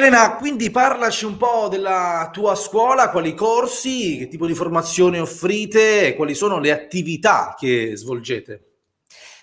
Elena, quindi parlaci un po' della tua scuola, quali corsi, che tipo di formazione offrite e quali sono le attività che svolgete.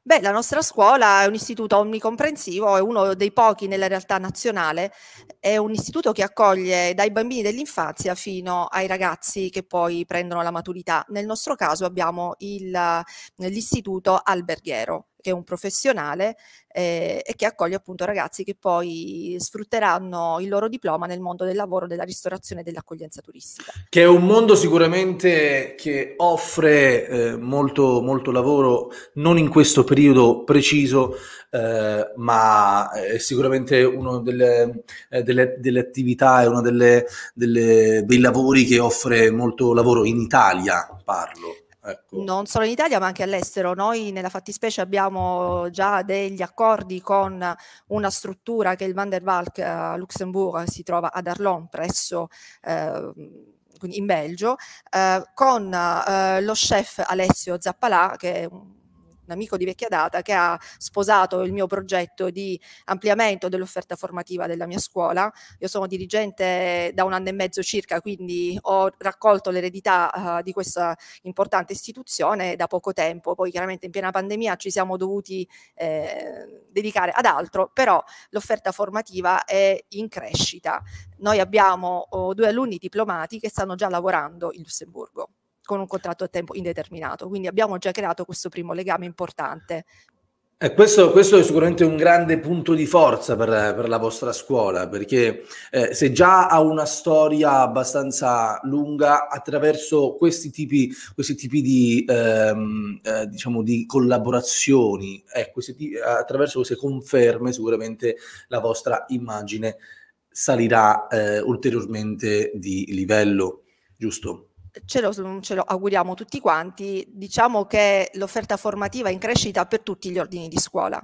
Beh, la nostra scuola è un istituto omnicomprensivo, è uno dei pochi nella realtà nazionale, è un istituto che accoglie dai bambini dell'infanzia fino ai ragazzi che poi prendono la maturità. Nel nostro caso abbiamo il, l'istituto alberghiero, che è un professionale eh, e che accoglie appunto ragazzi che poi sfrutteranno il loro diploma nel mondo del lavoro, della ristorazione e dell'accoglienza turistica. Che è un mondo sicuramente che offre eh, molto, molto lavoro, non in questo periodo preciso, eh, ma è sicuramente eh, una delle, delle, delle, attività, è uno dei lavori che offre molto lavoro in Italia, parlo. Ecco. Non solo in Italia ma anche all'estero. Noi nella fattispecie abbiamo già degli accordi con una struttura che è il Van der Valk eh, a Luxemburgo, si trova ad Arlon presso... Eh, in Belgio, eh, con eh, lo chef Alessio Zappalà, che è un un amico di vecchia data che ha sposato il mio progetto di ampliamento dell'offerta formativa della mia scuola. Io sono dirigente da un anno e mezzo circa, quindi ho raccolto l'eredità uh, di questa importante istituzione da poco tempo. Poi chiaramente in piena pandemia ci siamo dovuti eh, dedicare ad altro, però l'offerta formativa è in crescita. Noi abbiamo oh, due alunni diplomati che stanno già lavorando in Lussemburgo con un contratto a tempo indeterminato. Quindi abbiamo già creato questo primo legame importante. Eh, questo, questo, è sicuramente un grande punto di forza per, per la vostra scuola, perché eh, se già ha una storia abbastanza lunga, attraverso questi tipi, questi tipi di, ehm, eh, diciamo di, collaborazioni, eh, questi, attraverso queste conferme, sicuramente la vostra immagine salirà eh, ulteriormente di livello, giusto? ce lo, mm, ce lo auguriamo tutti quanti, diciamo che l'offerta formativa è in crescita per tutti gli ordini di scuola,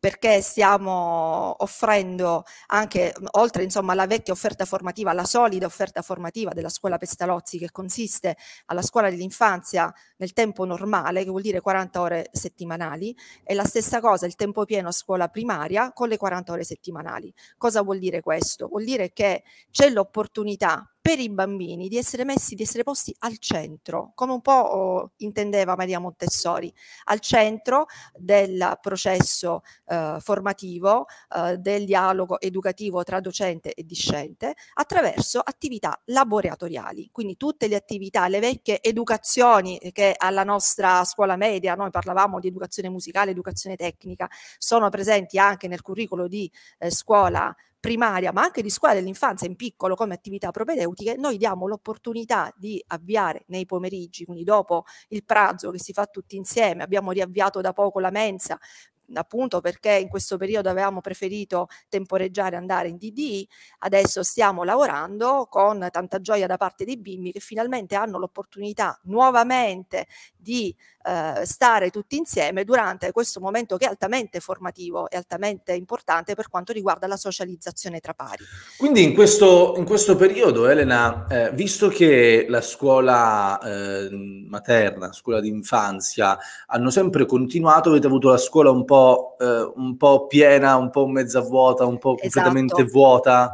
perché stiamo offrendo anche, mm, oltre insomma, alla vecchia offerta formativa, alla solida offerta formativa della scuola Pestalozzi, che consiste alla scuola dell'infanzia nel tempo normale, che vuol dire 40 ore settimanali, e la stessa cosa il tempo pieno a scuola primaria con le 40 ore settimanali. Cosa vuol dire questo? Vuol dire che c'è l'opportunità per i bambini, di essere messi, di essere posti al centro, come un po' oh, intendeva Maria Montessori, al centro del processo eh, formativo, eh, del dialogo educativo tra docente e discente, attraverso attività laboratoriali, quindi tutte le attività, le vecchie educazioni che alla nostra scuola media, noi parlavamo di educazione musicale, educazione tecnica, sono presenti anche nel curriculum di eh, scuola primaria, ma anche di scuola dell'infanzia in piccolo come attività propedeutiche, noi diamo l'opportunità di avviare nei pomeriggi, quindi dopo il pranzo che si fa tutti insieme, abbiamo riavviato da poco la mensa, appunto perché in questo periodo avevamo preferito temporeggiare andare in DDI, adesso stiamo lavorando con tanta gioia da parte dei bimbi che finalmente hanno l'opportunità nuovamente di eh, stare tutti insieme durante questo momento che è altamente formativo e altamente importante per quanto riguarda la socializzazione tra pari. Quindi in questo, in questo periodo, Elena, eh, visto che la scuola eh, materna, scuola d'infanzia hanno sempre continuato, avete avuto la scuola un po' eh, un po' piena, un po' mezza vuota, un po' esatto. completamente esatto. vuota.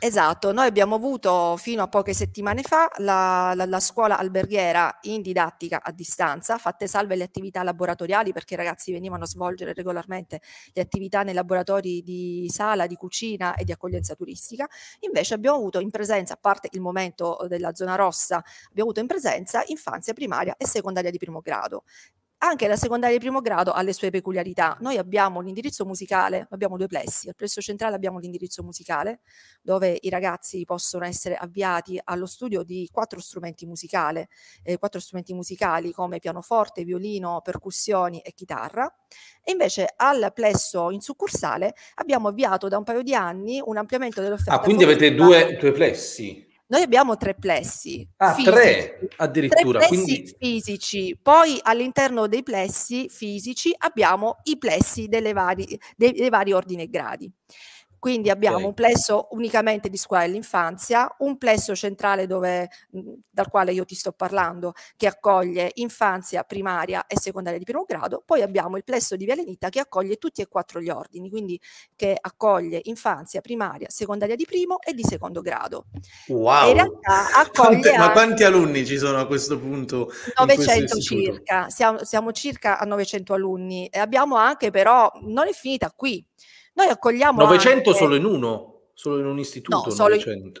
Esatto, noi abbiamo avuto fino a poche settimane fa la, la, la, scuola alberghiera in didattica a distanza, fatte salve le attività laboratoriali perché i ragazzi venivano a svolgere regolarmente le attività nei laboratori di sala, di cucina e di accoglienza turistica. Invece abbiamo avuto in presenza, a parte il momento della zona rossa, abbiamo avuto in presenza infanzia primaria e secondaria di primo grado anche la secondaria di primo grado ha le sue peculiarità. Noi abbiamo l'indirizzo musicale, abbiamo due plessi. Al plesso centrale abbiamo l'indirizzo musicale, dove i ragazzi possono essere avviati allo studio di quattro strumenti, musicale, eh, quattro strumenti musicali come pianoforte, violino, percussioni e chitarra. E invece al plesso in succursale abbiamo avviato da un paio di anni un ampliamento dell'offerta. Ah, quindi avete due, due plessi? Noi abbiamo tre plessi. Ah, fisici, tre addirittura. Tre plessi quindi... fisici. Poi all'interno dei plessi fisici abbiamo i plessi delle vari, dei, dei vari ordini e gradi. Quindi abbiamo okay. un plesso unicamente di scuola dell'infanzia, un plesso centrale dove, mm, dal quale io ti sto parlando, che accoglie infanzia, primaria e secondaria di primo grado, poi abbiamo il plesso di Vialenita che accoglie tutti e quattro gli ordini, quindi che accoglie infanzia, primaria, secondaria di primo e di secondo grado. Wow! in realtà accoglie Quante, ma quanti alunni ci sono a questo punto? 900 circa, siamo, siamo circa a 900 alunni e abbiamo anche però, non è finita qui, noi accogliamo 900 anche... solo in uno, solo in un istituto, no, solo in...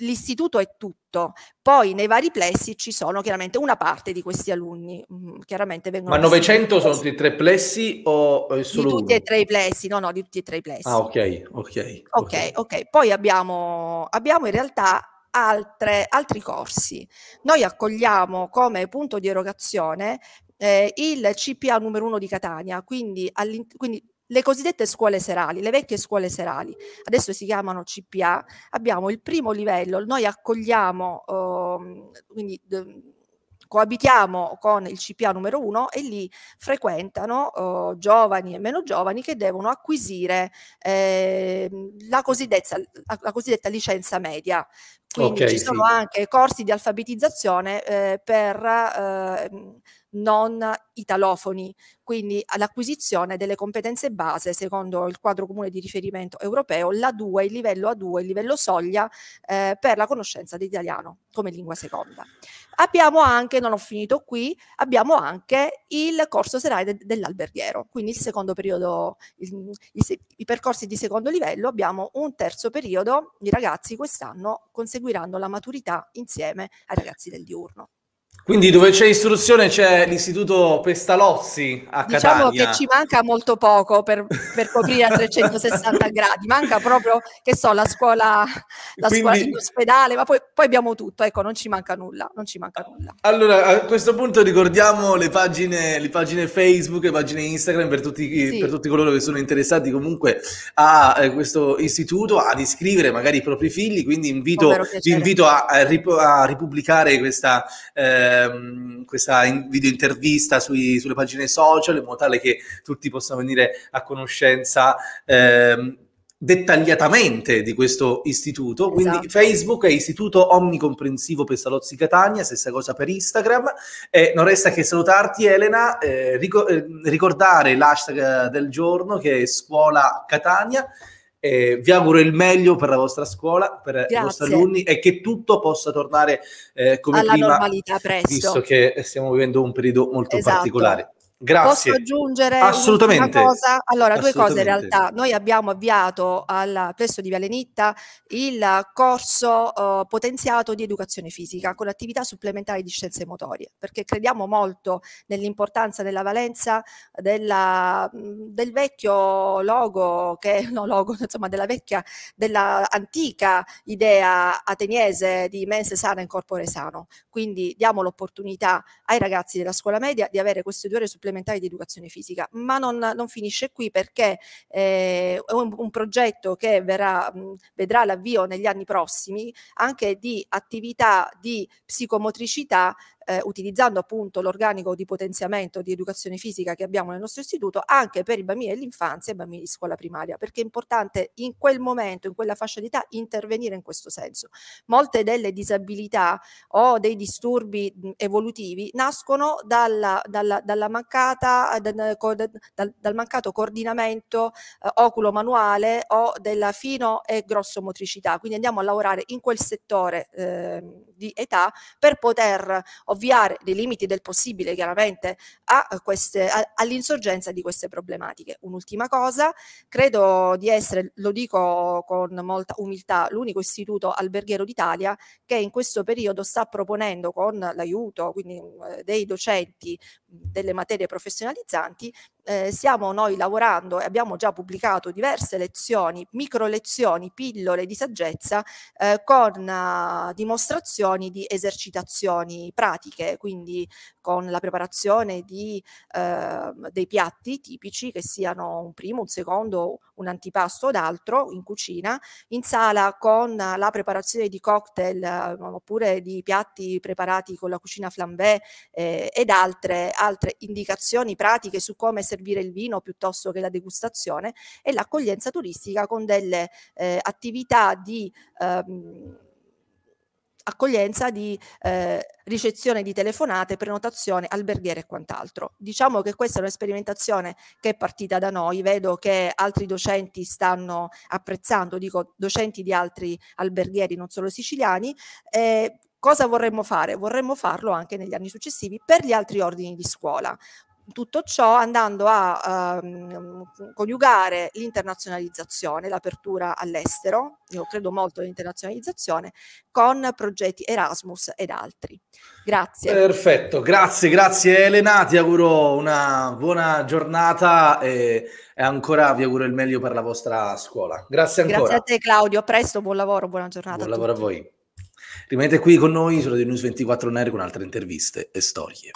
L'istituto è tutto, poi nei vari plessi ci sono chiaramente una parte di questi alunni, mm, chiaramente vengono... Ma 900 sono tutti e tre plessi o solo Di tutti uno? e tre i plessi, no no, di tutti e tre i plessi. Ah ok, ok. Ok, ok, poi abbiamo, abbiamo in realtà Altre, altri corsi. Noi accogliamo come punto di erogazione eh, il CPA numero uno di Catania, quindi, quindi le cosiddette scuole serali, le vecchie scuole serali, adesso si chiamano CPA, abbiamo il primo livello, noi accogliamo, eh, quindi coabitiamo con il CPA numero uno e lì frequentano eh, giovani e meno giovani che devono acquisire eh, la, cosiddetta, la, cosiddetta licenza media, quindi okay, ci sono sì. anche corsi di alfabetizzazione eh, per eh, non italofoni, quindi all'acquisizione delle competenze base secondo il quadro comune di riferimento europeo, l'A2, il livello A2, il livello soglia eh, per la conoscenza dell'italiano come lingua seconda. Abbiamo anche, non ho finito qui, abbiamo anche il corso serale de dell'alberghiero, quindi il secondo periodo, il, il, i percorsi di secondo livello, abbiamo un terzo periodo, i ragazzi quest'anno conseguiranno la maturità insieme ai ragazzi del diurno. Quindi dove c'è istruzione c'è l'istituto Pestalozzi a Catania. Diciamo che ci manca molto poco per, per coprire a 360 gradi, manca proprio, che so, la scuola, la Quindi... scuola in ospedale, ma poi, poi, abbiamo tutto, ecco, non ci manca nulla, non ci manca nulla. Allora, a questo punto ricordiamo le pagine, le pagine Facebook, le pagine Instagram per tutti, sì. per tutti, coloro che sono interessati comunque a eh, questo istituto, ad iscrivere magari i propri figli, quindi invito, vi invito a, a, rip- a ripubblicare questa... Eh, ehm, questa in- video intervista sui, sulle pagine social in modo tale che tutti possano venire a conoscenza ehm, dettagliatamente di questo istituto. Quindi esatto. Facebook è istituto omnicomprensivo per Salozzi Catania, stessa cosa per Instagram. e non resta che salutarti Elena, eh, eh ricordare l'hashtag del giorno che è Scuola Catania eh, vi auguro il meglio per la vostra scuola, per Grazie. i vostri alunni e che tutto possa tornare eh, come Alla prima, normalità presto. visto che stiamo vivendo un periodo molto esatto. particolare. Grazie. Posso aggiungere Assolutamente. una cosa? Allora, due cose in realtà. Noi abbiamo avviato al presso di Valenitta il corso uh, potenziato di educazione fisica con attività supplementari di scienze motorie, perché crediamo molto nell'importanza della valenza della, del vecchio logo, che no logo, insomma, della vecchia, della antica idea ateniese di mens sana in corpore sano. Quindi diamo l'opportunità ai ragazzi della scuola media di avere queste due ore supplementari supplementari di educazione fisica, ma non, non finisce qui perché eh, è un, un, progetto che verrà, mh, vedrà l'avvio negli anni prossimi anche di attività di psicomotricità eh, utilizzando appunto l'organico di potenziamento di educazione fisica che abbiamo nel nostro istituto anche per i bambini dell'infanzia e i bambini di scuola primaria, perché è importante in quel momento, in quella fascia d'età, intervenire in questo senso. Molte delle disabilità o dei disturbi evolutivi nascono dalla, dalla, dalla mancata, eh, da, dal, dal, mancato coordinamento eh, oculo-manuale o della fino e grosso motricità. Quindi andiamo a lavorare in quel settore eh, di età per poter ovviare nei limiti del possibile chiaramente all'insorgenza di queste problematiche. Un'ultima cosa, credo di essere, lo dico con molta umiltà, l'unico istituto alberghiero d'Italia che in questo periodo sta proponendo con l'aiuto eh, dei docenti mm, delle materie professionalizzanti eh, stiamo noi lavorando e abbiamo già pubblicato diverse lezioni, micro lezioni, pillole di saggezza eh, con eh, dimostrazioni di esercitazioni pratiche, quindi con la preparazione di, eh, dei piatti tipici, che siano un primo, un secondo, un antipasto od altro in cucina, in sala con la preparazione di cocktail ehm, oppure di piatti preparati con la cucina flambé eh, ed altre, altre indicazioni pratiche su come servire il vino piuttosto che la degustazione e l'accoglienza turistica con delle eh, attività di... Ehm, accoglienza di eh, ricezione di telefonate, prenotazione, alberghiere e quant'altro. Diciamo che questa è una sperimentazione che è partita da noi, vedo che altri docenti stanno apprezzando, dico docenti di altri alberghieri, non solo siciliani, e cosa vorremmo fare? Vorremmo farlo anche negli anni successivi per gli altri ordini di scuola tutto ciò andando a ehm, coniugare l'internazionalizzazione, l'apertura all'estero, io credo molto all'internazionalizzazione, con progetti Erasmus ed altri. Grazie. Perfetto, grazie, grazie Elena, ti auguro una buona giornata e, e ancora vi auguro il meglio per la vostra scuola. Grazie ancora. Grazie a te Claudio, a presto, buon lavoro, buona giornata. Buon a lavoro a voi. Rimanete qui con noi, su Radio News 24 Nerd con altre interviste e storie.